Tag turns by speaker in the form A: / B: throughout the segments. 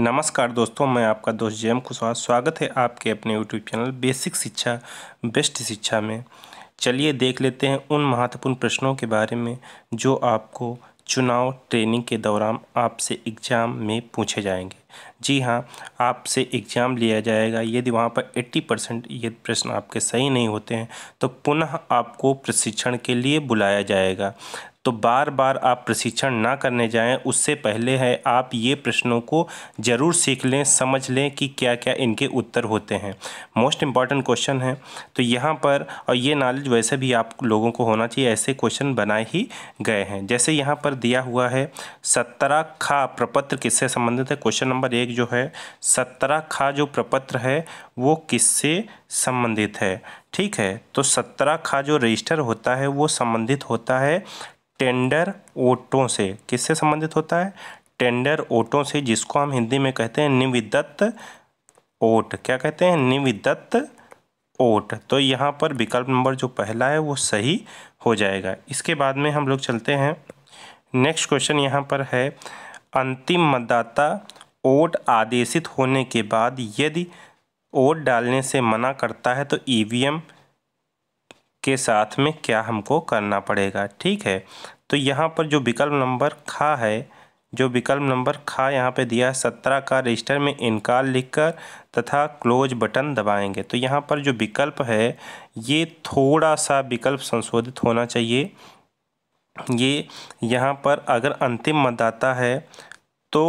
A: नमस्कार दोस्तों मैं आपका दोस्त जेम कुशवाहा स्वागत है आपके अपने यूट्यूब चैनल बेसिक शिक्षा बेस्ट शिक्षा में चलिए देख लेते हैं उन महत्वपूर्ण प्रश्नों के बारे में जो आपको चुनाव ट्रेनिंग के दौरान आपसे एग्ज़ाम में पूछे जाएंगे जी हाँ आपसे एग्ज़ाम लिया जाएगा यदि वहाँ पर 80 परसेंट ये प्रश्न आपके सही नहीं होते हैं तो पुनः आपको प्रशिक्षण के लिए बुलाया जाएगा तो बार बार आप प्रशिक्षण ना करने जाएं उससे पहले है आप ये प्रश्नों को ज़रूर सीख लें समझ लें कि क्या क्या इनके उत्तर होते हैं मोस्ट इम्पॉर्टेंट क्वेश्चन है तो यहाँ पर और ये नॉलेज वैसे भी आप लोगों को होना चाहिए ऐसे क्वेश्चन बनाए ही गए हैं जैसे यहाँ पर दिया हुआ है सत्तरा खा प्रपत्र किससे संबंधित है क्वेश्चन नंबर एक जो है सत्तरा खा जो प्रपत्र है वो किससे संबंधित है ठीक है तो सत्रह खा जो रजिस्टर होता है वो संबंधित होता है टेंडर ओटों से किससे संबंधित होता है टेंडर ओटों से जिसको हम हिंदी में कहते हैं निविदत्त ओट क्या कहते हैं निविदत्त ओट तो यहाँ पर विकल्प नंबर जो पहला है वो सही हो जाएगा इसके बाद में हम लोग चलते हैं नेक्स्ट क्वेश्चन यहाँ पर है अंतिम मतदाता ओट आदेशित होने के बाद यदि ओट डालने से मना करता है तो ईवीएम के साथ में क्या हमको करना पड़ेगा ठीक है तो यहाँ पर जो विकल्प नंबर खा है जो विकल्प नंबर खा यहाँ पे दिया है सत्रह का रजिस्टर में इनकार लिखकर तथा क्लोज बटन दबाएंगे तो यहाँ पर जो विकल्प है ये थोड़ा सा विकल्प संशोधित होना चाहिए ये यहाँ पर अगर अंतिम मतदाता है तो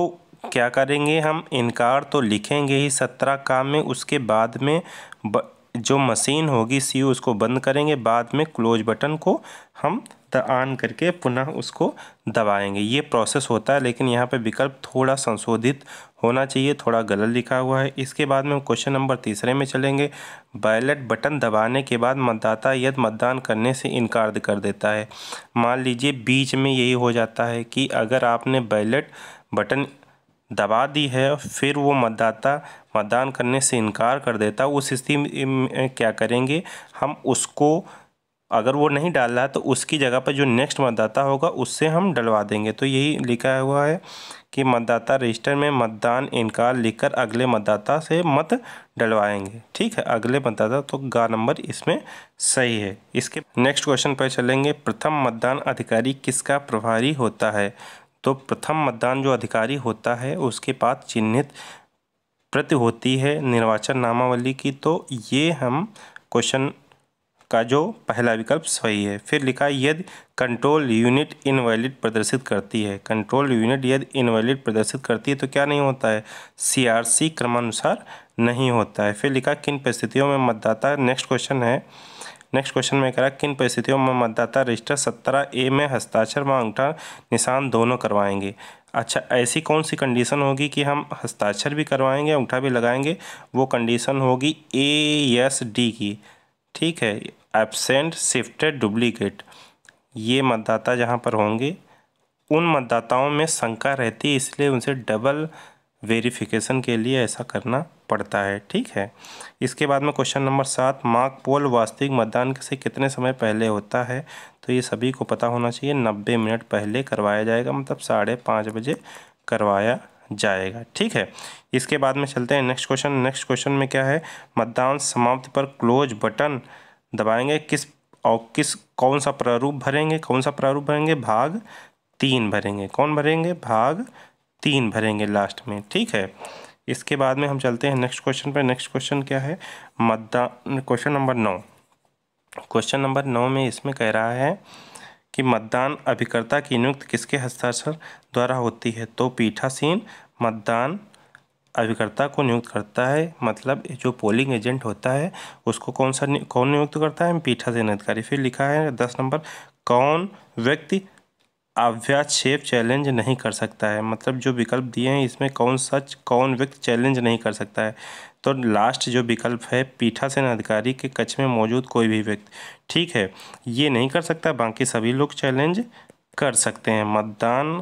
A: क्या करेंगे हम इनकार तो लिखेंगे ही सत्रह का में उसके बाद में ब, जो मशीन होगी सी उसको बंद करेंगे बाद में क्लोज बटन को हम ऑन करके पुनः उसको दबाएंगे ये प्रोसेस होता है लेकिन यहाँ पे विकल्प थोड़ा संशोधित होना चाहिए थोड़ा गलत लिखा हुआ है इसके बाद में क्वेश्चन नंबर तीसरे में चलेंगे बैलेट बटन दबाने के बाद मतदाता यद मतदान करने से इनकार कर देता है मान लीजिए बीच में यही हो जाता है कि अगर आपने बैलेट बटन दबा दी है फिर वो मतदाता मतदान करने से इनकार कर देता उस स्थिति में क्या करेंगे हम उसको अगर वो नहीं डाल रहा तो उसकी जगह पर जो नेक्स्ट मतदाता होगा उससे हम डलवा देंगे तो यही लिखा हुआ है कि मतदाता रजिस्टर में मतदान इनकार लिखकर अगले मतदाता से मत डलवाएंगे ठीक है अगले मतदाता तो गा नंबर इसमें सही है इसके नेक्स्ट क्वेश्चन पर चलेंगे प्रथम मतदान अधिकारी किसका प्रभारी होता है तो प्रथम मतदान जो अधिकारी होता है उसके पास चिन्हित प्रति होती है निर्वाचन नामावली की तो ये हम क्वेश्चन का जो पहला विकल्प सही है फिर लिखा है यदि कंट्रोल यूनिट इनवैलिड प्रदर्शित करती है कंट्रोल यूनिट यदि इनवैलिड प्रदर्शित करती है तो क्या नहीं होता है सीआरसी क्रमानुसार नहीं होता है फिर लिखा किन परिस्थितियों में मतदाता नेक्स्ट क्वेश्चन है नेक्स्ट क्वेश्चन में करा किन परिस्थितियों में मतदाता रजिस्टर सत्रह ए में हस्ताक्षर व अंगठा निशान दोनों करवाएंगे अच्छा ऐसी कौन सी कंडीशन होगी कि हम हस्ताक्षर भी करवाएंगे अंगूठा भी लगाएंगे वो कंडीशन होगी ए एस डी की ठीक है एबसेंट शिफ्टेड डुप्लीकेट ये मतदाता जहाँ पर होंगे उन मतदाताओं में शंका रहती है इसलिए उनसे डबल वेरिफिकेशन के लिए ऐसा करना पड़ता है ठीक है इसके बाद में क्वेश्चन नंबर सात मार्क पोल वास्तविक मतदान से कितने समय पहले होता है तो ये सभी को पता होना चाहिए नब्बे मिनट पहले करवाया जाएगा मतलब साढ़े पाँच बजे करवाया जाएगा ठीक है इसके बाद में चलते हैं नेक्स्ट क्वेश्चन नेक्स्ट क्वेश्चन में क्या है मतदान समाप्त पर क्लोज बटन दबाएंगे किस और किस कौन सा प्रारूप भरेंगे कौन सा प्रारूप भरेंगे भाग तीन भरेंगे कौन भरेंगे भाग तीन भरेंगे लास्ट में ठीक है इसके बाद में हम चलते हैं नेक्स्ट क्वेश्चन पर नेक्स्ट क्वेश्चन क्या है मतदान क्वेश्चन नंबर नौ क्वेश्चन नंबर नौ में इसमें कह रहा है कि मतदान अभिकर्ता की नियुक्त किसके हस्ताक्षर द्वारा होती है तो पीठासीन मतदान अभिकर्ता को नियुक्त करता है मतलब जो पोलिंग एजेंट होता है उसको कौन सा कौन नियुक्त करता है पीठासीन अधिकारी फिर लिखा है दस नंबर कौन व्यक्ति अव्या शेप चैलेंज नहीं कर सकता है मतलब जो विकल्प दिए हैं इसमें कौन सच कौन व्यक्ति चैलेंज नहीं कर सकता है तो लास्ट जो विकल्प है पीठासन अधिकारी के कच्छ में मौजूद कोई भी व्यक्ति ठीक है ये नहीं कर सकता बाकी सभी लोग चैलेंज कर सकते हैं मतदान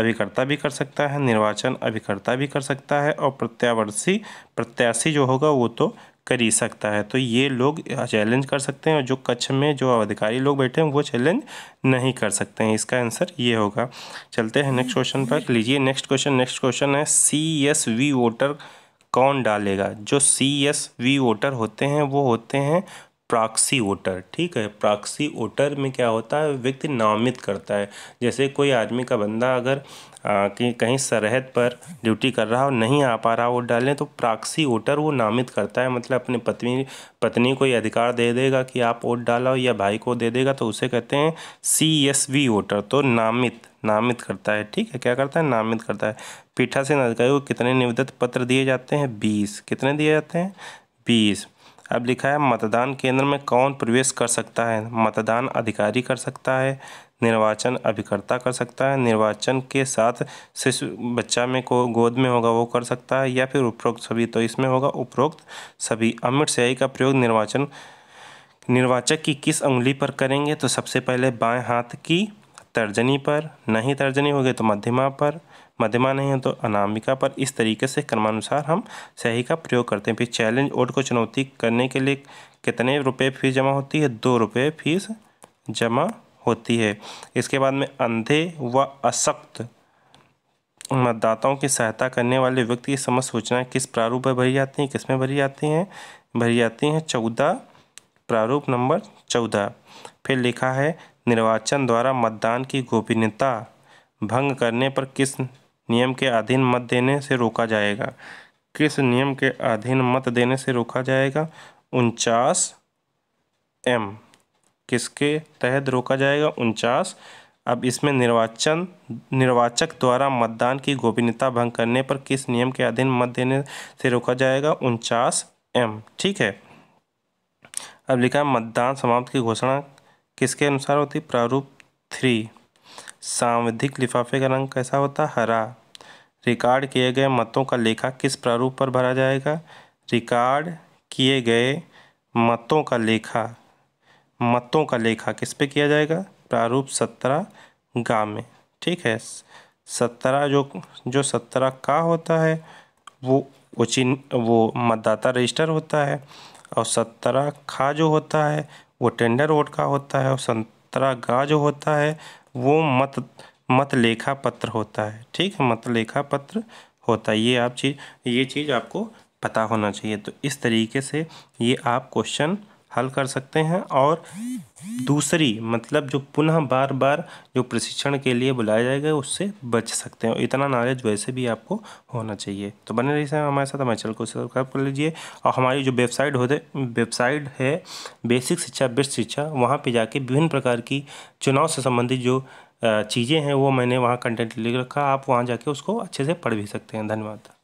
A: अभिकर्ता भी कर सकता है निर्वाचन अभिकर्ता भी कर सकता है और प्रत्यावर्षी प्रत्याशी जो होगा वो तो कर ही सकता है तो ये लोग चैलेंज कर सकते हैं और जो कच्छ में जो अधिकारी लोग बैठे हैं वो चैलेंज नहीं कर सकते हैं इसका आंसर ये होगा चलते हैं नेक्स्ट क्वेश्चन पर लीजिए नेक्स्ट क्वेश्चन नेक्स्ट क्वेश्चन है सी एस वी वोटर कौन डालेगा जो सी एस वी वोटर होते हैं वो होते हैं प्राक्सी वोटर ठीक है प्राक्सी वोटर में क्या होता है व्यक्ति नामित करता है जैसे कोई आदमी का बंदा अगर आ, कि कहीं सरहद पर ड्यूटी कर रहा हो नहीं आ पा रहा वोट डालें तो प्राक्सी वोटर वो नामित करता है मतलब अपनी पत्नी पत्नी को ये अधिकार दे देगा कि आप वोट डालो या भाई को दे देगा तो उसे कहते हैं सी एस वी वोटर तो नामित नामित करता है ठीक है क्या करता है नामित करता है पीठासीन अधिकारी को कितने निवेदित पत्र दिए जाते हैं बीस कितने दिए जाते हैं बीस अब लिखा है मतदान केंद्र में कौन प्रवेश कर सकता है मतदान अधिकारी कर सकता है निर्वाचन अभिकर्ता कर सकता है निर्वाचन के साथ शिशु बच्चा में को गोद में होगा वो कर सकता है या फिर उपरोक्त सभी तो इसमें होगा उपरोक्त सभी अमिट स्याही का प्रयोग निर्वाचन निर्वाचक की किस उंगली पर करेंगे तो सबसे पहले बाएं हाथ की तर्जनी पर नहीं तर्जनी होगी तो मध्यमा पर मध्यमा नहीं है तो अनामिका पर इस तरीके से क्रमानुसार हम सही का प्रयोग करते हैं फिर चैलेंज ओड को चुनौती करने के लिए कितने रुपए फीस जमा होती है दो रुपये फीस जमा होती है इसके बाद में अंधे व अशक्त मतदाताओं की सहायता करने वाले व्यक्ति की समस्त सूचनाएँ किस प्रारूप में भरी जाती हैं किस में भरी जाती हैं भरी जाती हैं चौदह प्रारूप नंबर चौदह फिर लिखा है निर्वाचन द्वारा मतदान की गोपनीयता भंग करने पर किस नियम के अधीन मत देने से रोका जाएगा किस नियम के अधीन मत देने से रोका जाएगा उनचास एम किसके तहत रोका जाएगा उनचास अब इसमें निर्वाचन निर्वाचक द्वारा मतदान की गोपनीयता भंग करने पर किस नियम के अधीन मत देने से रोका जाएगा उनचास एम ठीक है अब लिखा है मतदान समाप्त की घोषणा किसके अनुसार होती प्रारूप थ्री सांविधिक लिफाफे का रंग कैसा होता हरा रिकॉर्ड किए गए मतों का लेखा किस प्रारूप पर भरा जाएगा रिकॉर्ड किए गए मतों का लेखा मतों का लेखा किस पे किया जाएगा प्रारूप सत्रह गा में ठीक है सत्रह जो जो सत्रह का होता है वो उचिन वो मतदाता रजिस्टर होता है और सत्रह खा जो होता है वो टेंडर वोट का होता है और सत्रह गा जो होता है वो मत मतलेखा पत्र होता है ठीक है मतलेखा पत्र होता है ये आप चीज़ ये चीज़ आपको पता होना चाहिए तो इस तरीके से ये आप क्वेश्चन हल कर सकते हैं और दूसरी मतलब जो पुनः बार बार जो प्रशिक्षण के लिए बुलाया जाएगा उससे बच सकते हैं इतना नॉलेज वैसे भी आपको होना चाहिए तो बने रहिए हमारे साथ हमारे चैनल को सब्सक्राइब कर लीजिए और हमारी जो वेबसाइट होते वेबसाइट है बेसिक शिक्षा बेस्ट शिक्षा वहाँ पे जाके विभिन्न प्रकार की चुनाव से संबंधित जो चीज़ें हैं वो मैंने वहाँ कंटेंट लिख रखा आप वहाँ जाके उसको अच्छे से पढ़ भी सकते हैं धन्यवाद